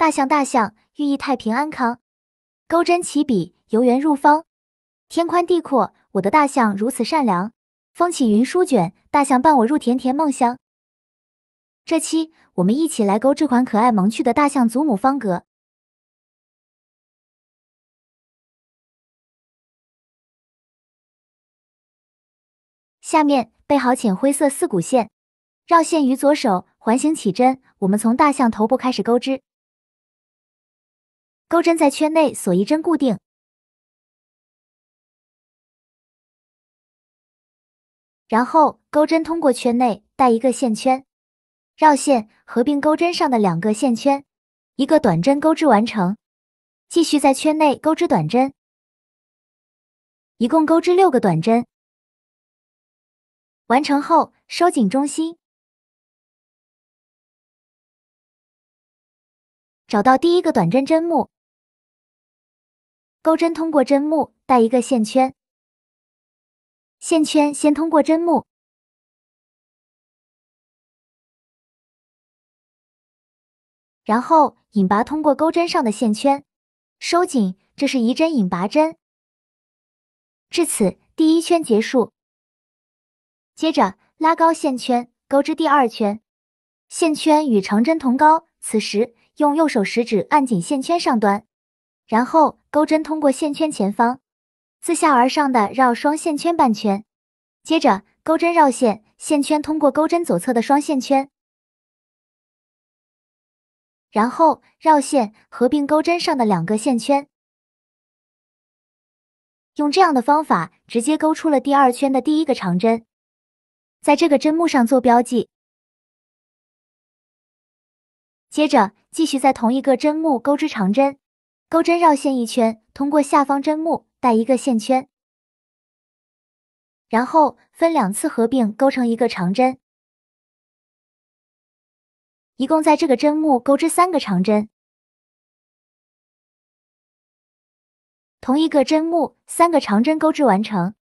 大象，大象，寓意太平安康。钩针起笔，由圆入方，天宽地阔。我的大象如此善良，风起云舒卷，大象伴我入甜甜梦乡。这期我们一起来钩这款可爱萌趣的大象祖母方格。下面备好浅灰色四股线，绕线于左手，环形起针。我们从大象头部开始钩织。钩针在圈内锁一针固定，然后钩针通过圈内带一个线圈，绕线合并钩针上的两个线圈，一个短针钩织完成。继续在圈内钩织短针，一共钩织六个短针。完成后收紧中心，找到第一个短针针目。钩针通过针目带一个线圈，线圈先通过针目，然后引拔通过钩针上的线圈，收紧，这是一针引拔针。至此，第一圈结束。接着拉高线圈，钩织第二圈，线圈与长针同高。此时用右手食指按紧线圈上端，然后。钩针通过线圈前方，自下而上的绕双线圈半圈，接着钩针绕线，线圈通过钩针左侧的双线圈，然后绕线合并钩针上的两个线圈，用这样的方法直接钩出了第二圈的第一个长针，在这个针目上做标记，接着继续在同一个针目钩织长针。钩针绕线一圈，通过下方针目带一个线圈，然后分两次合并钩成一个长针，一共在这个针目钩织三个长针，同一个针目三个长针钩织完成，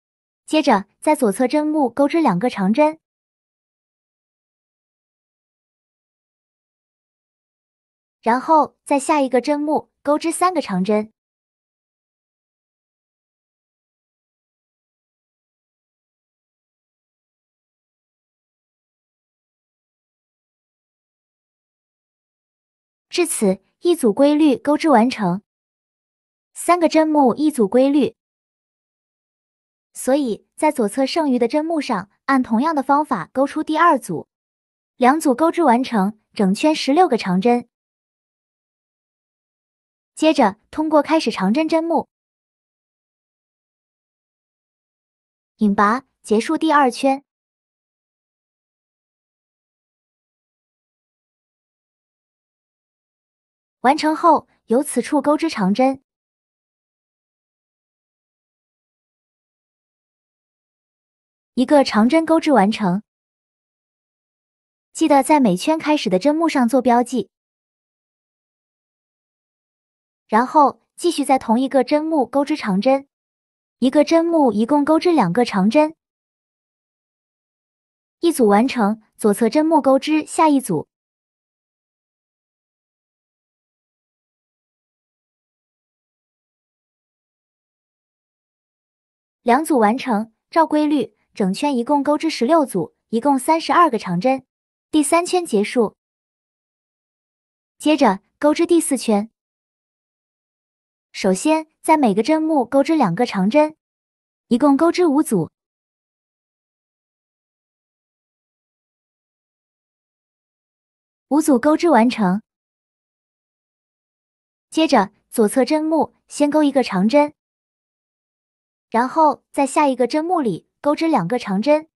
接着在左侧针目钩织两个长针。然后在下一个针目钩织三个长针。至此，一组规律钩织完成，三个针目一组规律。所以在左侧剩余的针目上，按同样的方法钩出第二组，两组钩织完成，整圈十六个长针。接着，通过开始长针针目，引拔结束第二圈。完成后，由此处钩织长针，一个长针钩织完成。记得在每圈开始的针目上做标记。然后继续在同一个针目钩织长针，一个针目一共钩织两个长针，一组完成。左侧针目钩织下一组，两组完成。照规律，整圈一共钩织十六组，一共三十二个长针。第三圈结束，接着钩织第四圈。首先，在每个针目钩织两个长针，一共钩织五组，五组钩织完成。接着，左侧针目先钩一个长针，然后在下一个针目里钩织两个长针，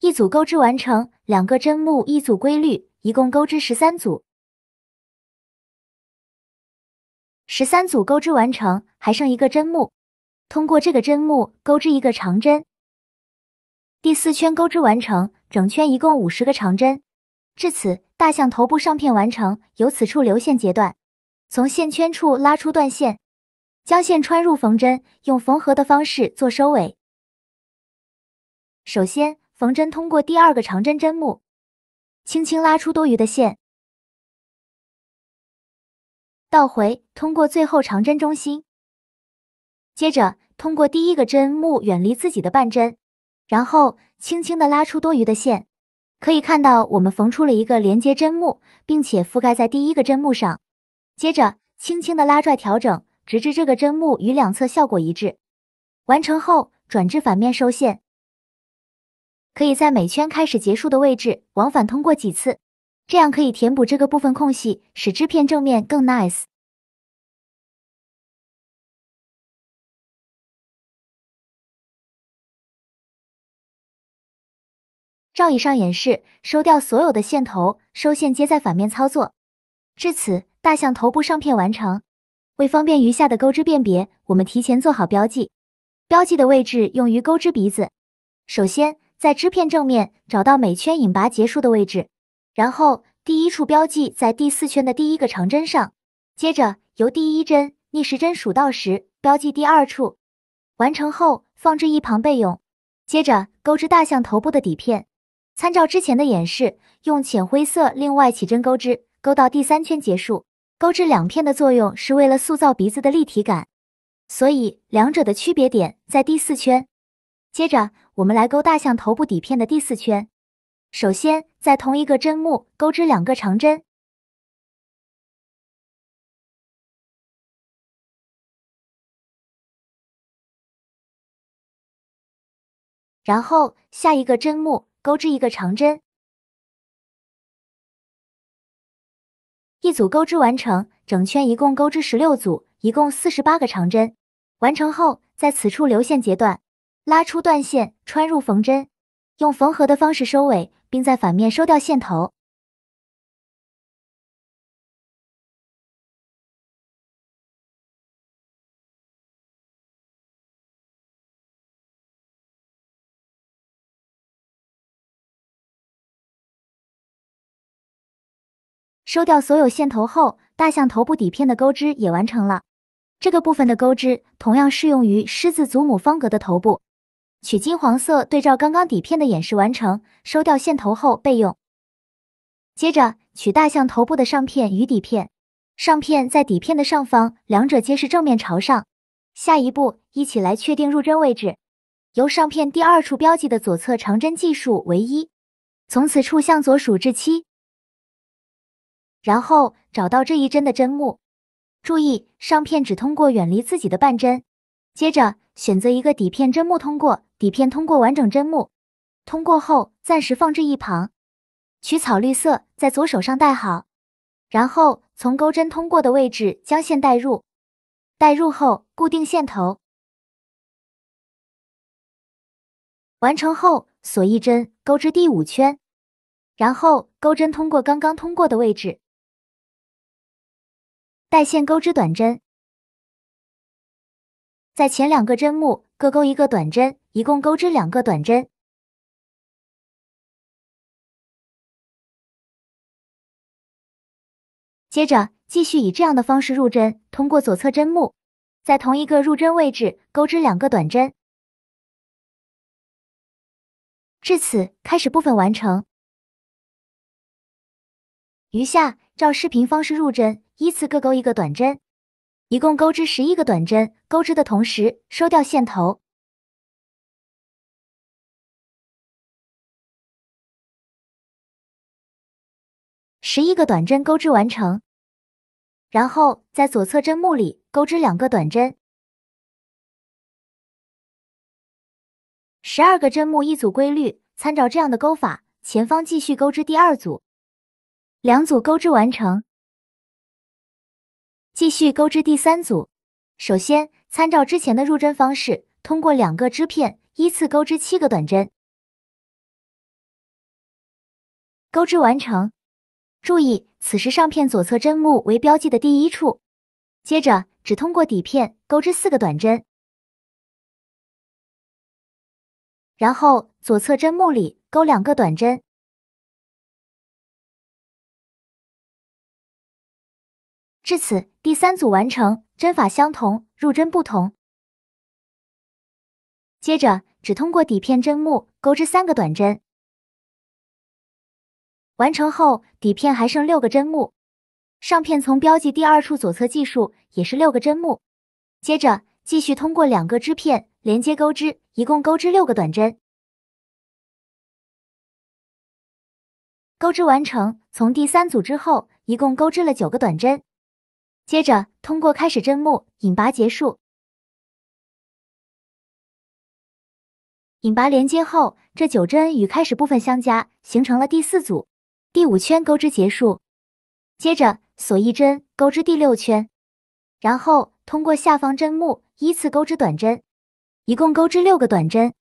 一组钩织完成。两个针目一组规律，一共钩织十三组。十三组钩织完成，还剩一个针目，通过这个针目钩织一个长针。第四圈钩织完成，整圈一共五十个长针。至此，大象头部上片完成，由此处留线截断，从线圈处拉出断线，将线穿入缝针，用缝合的方式做收尾。首先，缝针通过第二个长针针目，轻轻拉出多余的线。倒回通过最后长针中心，接着通过第一个针目远离自己的半针，然后轻轻的拉出多余的线，可以看到我们缝出了一个连接针目，并且覆盖在第一个针目上。接着轻轻的拉拽调整，直至这个针目与两侧效果一致。完成后转至反面收线，可以在每圈开始结束的位置往返通过几次。这样可以填补这个部分空隙，使织片正面更 nice。照以上演示，收掉所有的线头，收线接在反面操作。至此，大象头部上片完成。为方便余下的钩织辨别，我们提前做好标记。标记的位置用于钩织鼻子。首先，在织片正面找到每圈引拔结束的位置。然后第一处标记在第四圈的第一个长针上，接着由第一针逆时针数到十，标记第二处。完成后放置一旁备用。接着钩织大象头部的底片，参照之前的演示，用浅灰色另外起针钩织，钩到第三圈结束。钩织两片的作用是为了塑造鼻子的立体感，所以两者的区别点在第四圈。接着我们来钩大象头部底片的第四圈。首先，在同一个针目钩织两个长针，然后下一个针目钩织一个长针，一组钩织完成。整圈一共钩织十六组，一共四十八个长针。完成后，在此处留线截断，拉出断线，穿入缝针，用缝合的方式收尾。并在反面收掉线头。收掉所有线头后，大象头部底片的钩织也完成了。这个部分的钩织同样适用于狮子祖母方格的头部。取金黄色对照刚刚底片的演示完成，收掉线头后备用。接着取大象头部的上片与底片，上片在底片的上方，两者皆是正面朝上。下一步一起来确定入针位置，由上片第二处标记的左侧长针计数为一，从此处向左数至七，然后找到这一针的针目，注意上片只通过远离自己的半针，接着选择一个底片针目通过。底片通过完整针目，通过后暂时放置一旁。取草绿色在左手上带好，然后从钩针通过的位置将线带入，带入后固定线头。完成后锁一针，钩织第五圈，然后钩针通过刚刚通过的位置，带线钩织短针，在前两个针目。各钩一个短针，一共钩织两个短针。接着继续以这样的方式入针，通过左侧针目，在同一个入针位置钩织两个短针。至此，开始部分完成。余下照视频方式入针，依次各钩一个短针。一共钩织十一个短针，钩织的同时收掉线头。十一个短针钩织完成，然后在左侧针目里钩织两个短针。十二个针目一组规律，参照这样的钩法，前方继续钩织第二组，两组钩织完成。继续钩织第三组，首先参照之前的入针方式，通过两个织片依次钩织七个短针，钩织完成。注意，此时上片左侧针目为标记的第一处。接着，只通过底片钩织四个短针，然后左侧针目里钩两个短针。至此，第三组完成，针法相同，入针不同。接着，只通过底片针目钩织三个短针。完成后，底片还剩六个针目，上片从标记第二处左侧计数，也是六个针目。接着，继续通过两个织片连接钩织，一共钩织六个短针。钩织完成，从第三组之后，一共钩织了九个短针。接着通过开始针目引拔结束，引拔连接后，这九针与开始部分相加，形成了第四组第五圈钩织结束。接着锁一针，钩织第六圈，然后通过下方针目依次钩织短针，一共钩织六个短针，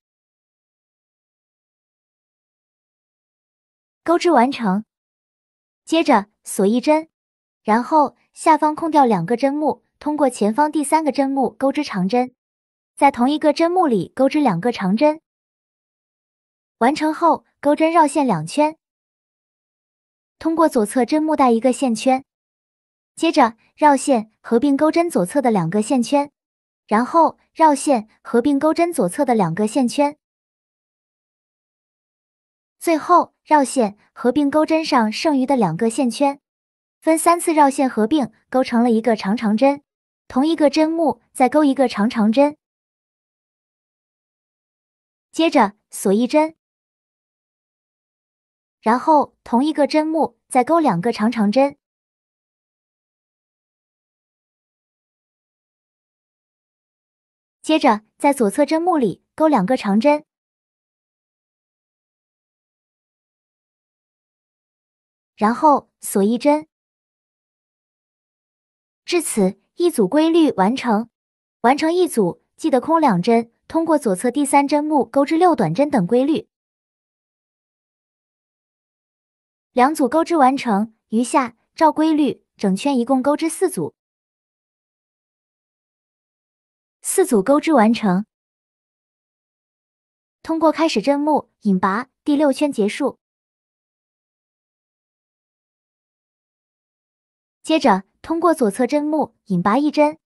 钩织完成。接着锁一针，然后。下方空掉两个针目，通过前方第三个针目钩织长针，在同一个针目里钩织两个长针。完成后，钩针绕线两圈，通过左侧针目带一个线圈，接着绕线合并钩针左侧的两个线圈，然后绕线合并钩针左侧的两个线圈，最后绕线合并钩针上剩余的两个线圈。分三次绕线合并，钩成了一个长长针。同一个针目再钩一个长长针，接着锁一针，然后同一个针目再钩两个长长针，接着在左侧针目里钩两个长针，然后锁一针。至此，一组规律完成。完成一组，记得空两针，通过左侧第三针目钩织六短针等规律。两组钩织完成，余下照规律，整圈一共钩织四组。四组钩织完成，通过开始针目引拔，第六圈结束。接着，通过左侧针目引拔一针，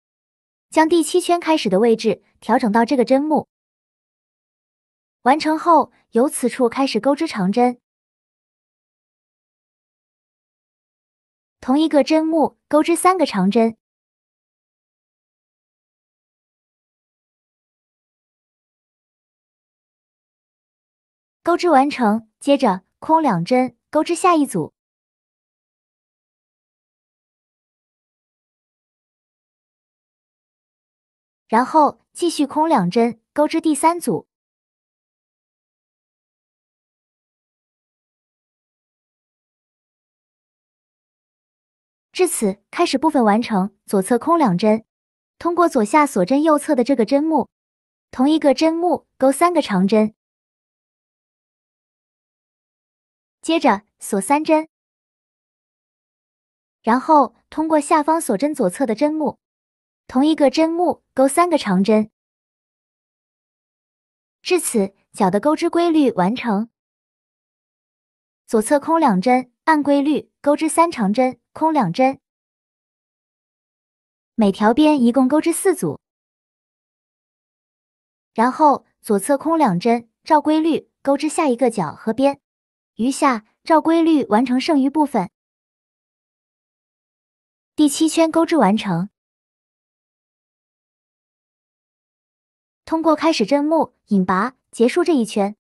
将第七圈开始的位置调整到这个针目。完成后，由此处开始钩织长针，同一个针目钩织三个长针，钩织完成。接着，空两针，钩织下一组。然后继续空两针，钩织第三组。至此，开始部分完成。左侧空两针，通过左下锁针右侧的这个针目，同一个针目钩三个长针，接着锁三针，然后通过下方锁针左侧的针目。同一个针目钩三个长针，至此角的钩织规律完成。左侧空两针，按规律钩织三长针，空两针。每条边一共钩织四组。然后左侧空两针，照规律钩织下一个角和边，余下照规律完成剩余部分。第七圈钩织完成。通过开始针目引拔结束这一圈，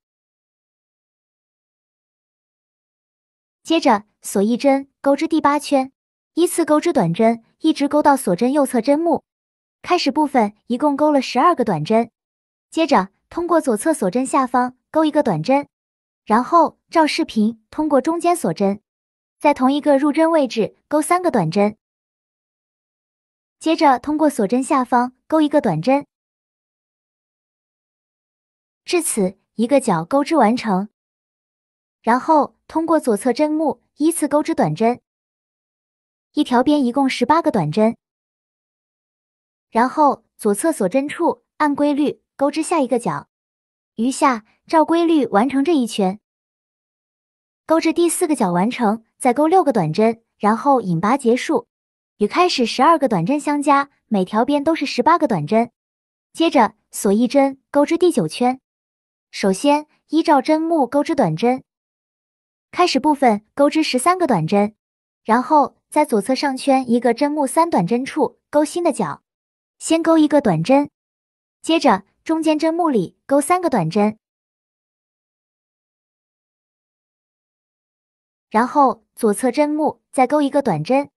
接着锁一针，钩织第八圈，依次钩织短针，一直钩到锁针右侧针目开始部分，一共钩了十二个短针。接着通过左侧锁针下方钩一个短针，然后照视频通过中间锁针，在同一个入针位置钩三个短针，接着通过锁针下方钩一个短针。至此，一个角钩织完成。然后通过左侧针目依次钩织短针，一条边一共十八个短针。然后左侧锁针处按规律钩织下一个角，余下照规律完成这一圈。钩织第四个角完成，再钩六个短针，然后引拔结束，与开始十二个短针相加，每条边都是十八个短针。接着锁一针，钩织第九圈。首先，依照针目钩织短针，开始部分钩织十三个短针，然后在左侧上圈一个针目三短针处钩新的角，先钩一个短针，接着中间针目里钩三个短针，然后左侧针目再钩一个短针，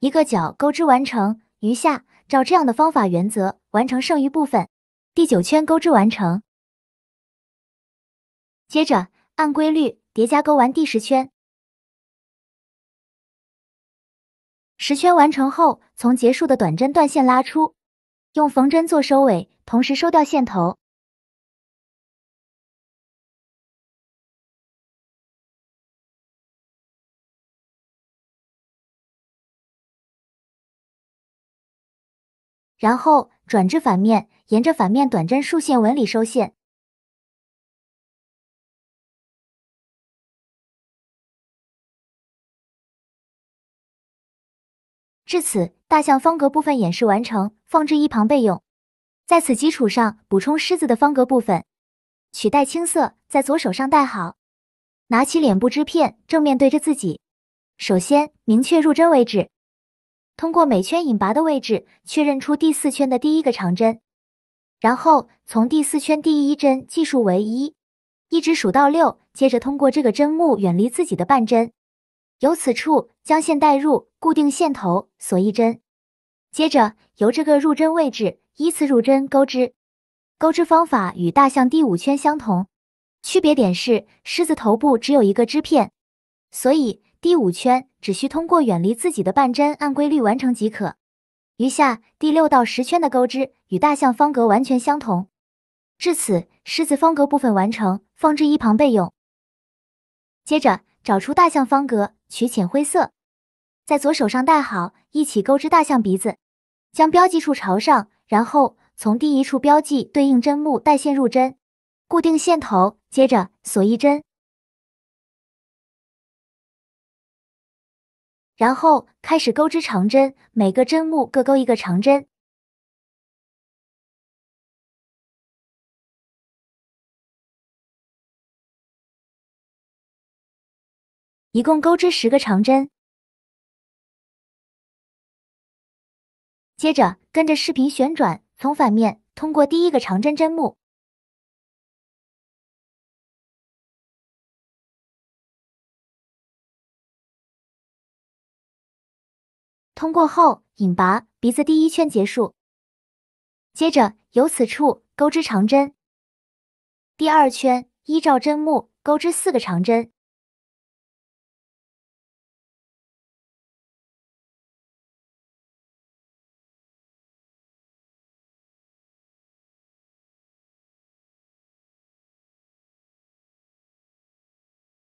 一个角钩织完成。余下照这样的方法原则完成剩余部分，第九圈钩织完成。接着按规律叠加钩完第十圈，十圈完成后，从结束的短针断线拉出，用缝针做收尾，同时收掉线头。然后转至反面，沿着反面短针竖线纹理收线。至此，大象方格部分演示完成，放置一旁备用。在此基础上，补充狮子的方格部分，取代青色，在左手上戴好。拿起脸部织片，正面对着自己。首先，明确入针位置，通过每圈引拔的位置，确认出第四圈的第一个长针。然后，从第四圈第一针计数为一，一直数到六。接着，通过这个针目远离自己的半针，由此处。将线带入，固定线头，锁一针。接着由这个入针位置依次入针钩织，钩织方法与大象第五圈相同，区别点是狮子头部只有一个织片，所以第五圈只需通过远离自己的半针按规律完成即可。余下第六到十圈的钩织与大象方格完全相同。至此，狮子方格部分完成，放置一旁备用。接着找出大象方格，取浅灰色。在左手上戴好，一起钩织大象鼻子，将标记处朝上，然后从第一处标记对应针目带线入针，固定线头，接着锁一针，然后开始钩织长针，每个针目各钩一个长针，一共钩织十个长针。接着跟着视频旋转，从反面通过第一个长针针目，通过后引拔鼻子第一圈结束。接着由此处钩织长针，第二圈依照针目钩织四个长针。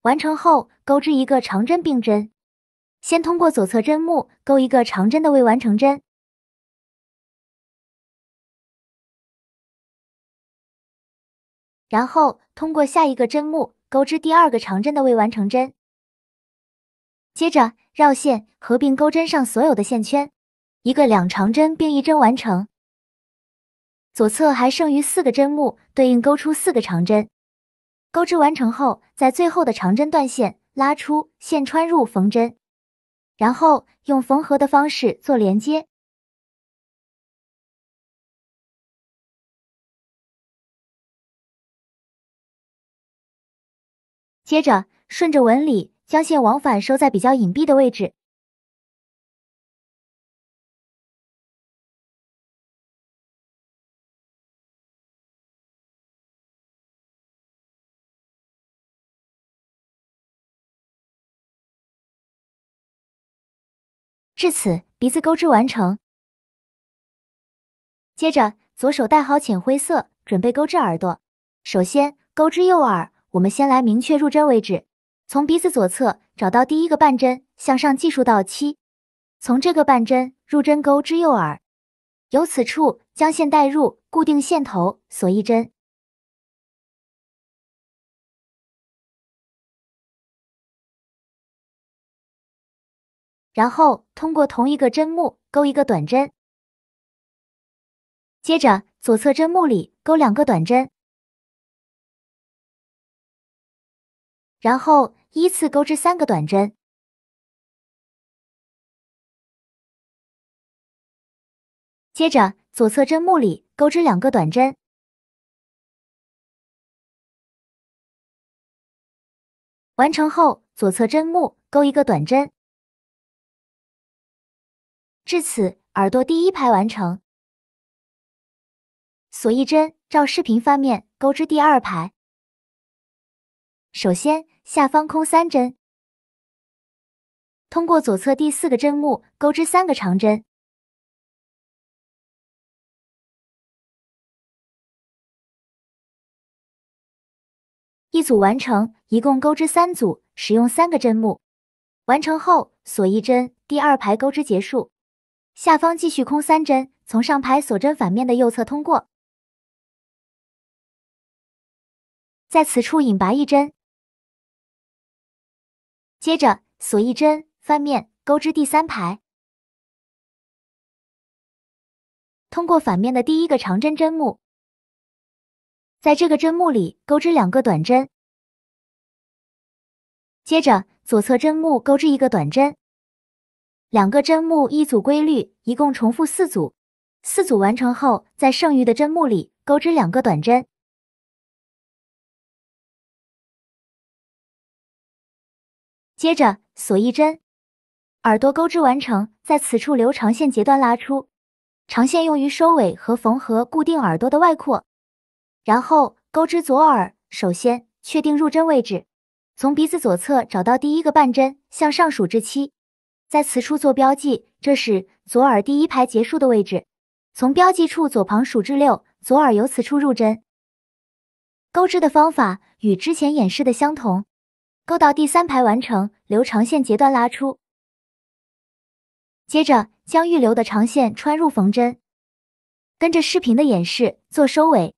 完成后，钩织一个长针并针。先通过左侧针目钩一个长针的未完成针，然后通过下一个针目钩织第二个长针的未完成针。接着绕线合并钩针上所有的线圈，一个两长针并一针完成。左侧还剩余四个针目，对应钩出四个长针。钩织完成后，在最后的长针断线，拉出线穿入缝针，然后用缝合的方式做连接。接着顺着纹理将线往返收在比较隐蔽的位置。至此，鼻子钩织完成。接着，左手带好浅灰色，准备钩织耳朵。首先，钩织右耳。我们先来明确入针位置，从鼻子左侧找到第一个半针，向上计数到七，从这个半针入针钩织右耳。由此处将线带入，固定线头，锁一针。然后通过同一个针目钩一个短针，接着左侧针目里钩两个短针，然后依次钩织三个短针，接着左侧针目里钩织两个短针，完成后左侧针目钩一个短针。至此，耳朵第一排完成，锁一针，照视频翻面，钩织第二排。首先下方空三针，通过左侧第四个针目钩织三个长针，一组完成，一共钩织三组，使用三个针目。完成后锁一针，第二排钩织结束。下方继续空三针，从上排锁针反面的右侧通过，在此处引拔一针，接着锁一针，翻面钩织第三排，通过反面的第一个长针针目，在这个针目里钩织两个短针，接着左侧针目钩织一个短针。两个针目一组规律，一共重复四组。四组完成后，在剩余的针目里钩织两个短针。接着锁一针，耳朵钩织完成，在此处留长线截断拉出。长线用于收尾和缝合固定耳朵的外扩。然后钩织左耳，首先确定入针位置，从鼻子左侧找到第一个半针，向上数至七。在此处做标记，这是左耳第一排结束的位置。从标记处左旁数至六，左耳由此处入针。钩织的方法与之前演示的相同，钩到第三排完成，留长线截断拉出。接着将预留的长线穿入缝针，跟着视频的演示做收尾。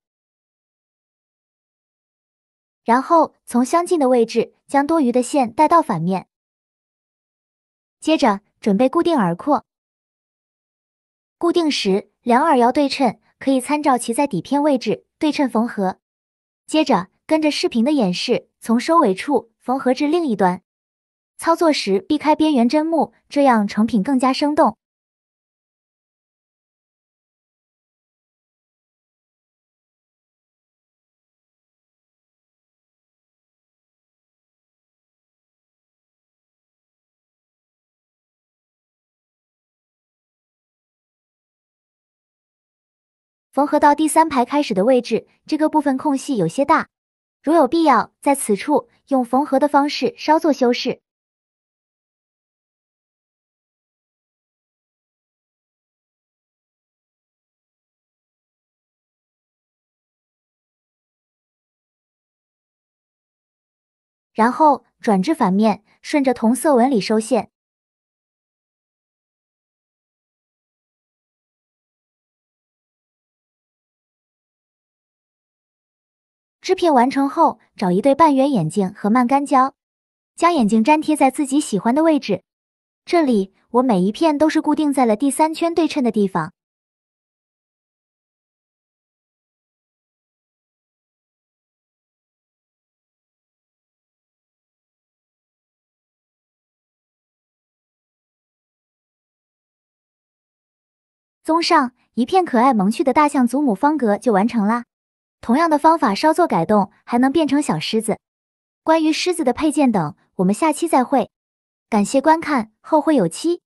然后从相近的位置将多余的线带到反面。接着准备固定耳廓，固定时两耳要对称，可以参照其在底片位置对称缝合。接着跟着视频的演示，从收尾处缝合至另一端，操作时避开边缘针目，这样成品更加生动。缝合到第三排开始的位置，这个部分空隙有些大，如有必要，在此处用缝合的方式稍作修饰。然后转至反面，顺着同色纹理收线。制片完成后，找一对半圆眼镜和慢干胶，将眼镜粘贴在自己喜欢的位置。这里我每一片都是固定在了第三圈对称的地方。综上，一片可爱萌趣的大象祖母方格就完成了。同样的方法稍作改动，还能变成小狮子。关于狮子的配件等，我们下期再会。感谢观看，后会有期。